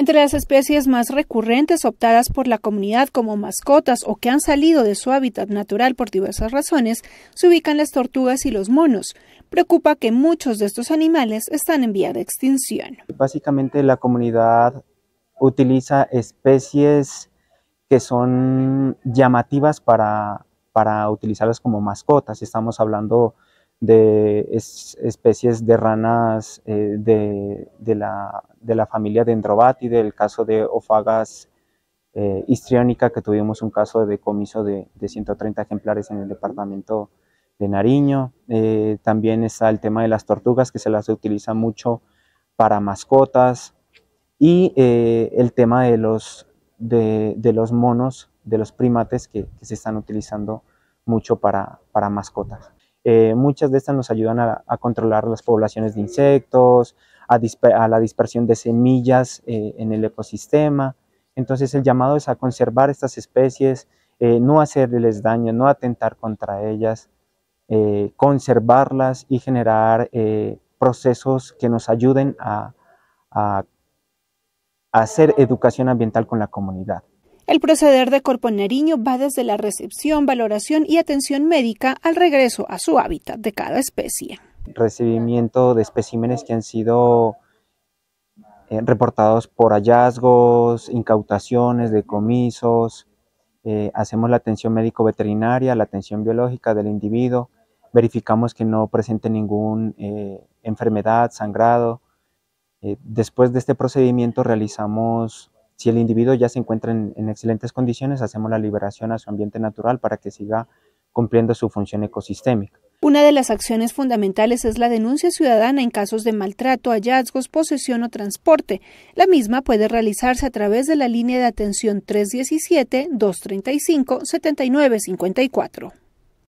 Entre las especies más recurrentes optadas por la comunidad como mascotas o que han salido de su hábitat natural por diversas razones, se ubican las tortugas y los monos. Preocupa que muchos de estos animales están en vía de extinción. Básicamente la comunidad utiliza especies que son llamativas para, para utilizarlas como mascotas. Estamos hablando de especies de ranas eh, de, de, la, familia Dendrobatidae, del caso de Ofagas eh, histriónica, que tuvimos un caso de decomiso de, 130 ejemplares en el departamento de Nariño. Eh, también está el tema de las tortugas, que se las utiliza mucho para mascotas. Y eh, el tema de los, de, los monos, de los primates, que, que se están utilizando mucho para, para mascotas. Eh, muchas de estas nos ayudan a, controlar las poblaciones de insectos, a, la dispersión de semillas eh, en el ecosistema. Entonces el llamado es a conservar estas especies, eh, no hacerles daño, no atentar contra ellas, conservarlas y generar procesos que nos ayuden a hacer educación ambiental con la comunidad. El proceder de Corpo va desde la recepción, valoración y atención médica al regreso a su hábitat de cada especie. Recibimiento de especímenes que han sido eh, reportados por hallazgos, incautaciones, decomisos. Eh, hacemos la atención médico-veterinaria, la atención biológica del individuo, verificamos que no presente ninguna eh, enfermedad, sangrado. después de este procedimiento realizamos si el individuo ya se encuentra en, excelentes condiciones, hacemos la liberación a su ambiente natural para que siga cumpliendo su función ecosistémica. Una de las acciones fundamentales es la denuncia ciudadana en casos de maltrato, hallazgos, posesión o transporte. La misma puede realizarse a través de la línea de atención 317-235-7954.